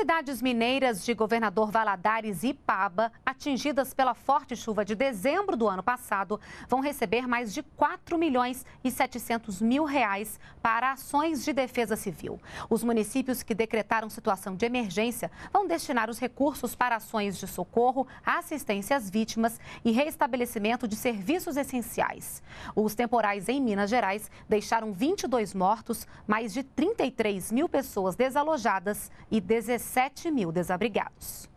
cidades mineiras de Governador Valadares e Paba, atingidas pela forte chuva de dezembro do ano passado, vão receber mais de 4 milhões e 700 mil reais para ações de defesa civil. Os municípios que decretaram situação de emergência vão destinar os recursos para ações de socorro, assistência às vítimas e reestabelecimento de serviços essenciais. Os temporais em Minas Gerais deixaram 22 mortos, mais de 33 mil pessoas desalojadas e 16 7 mil desabrigados.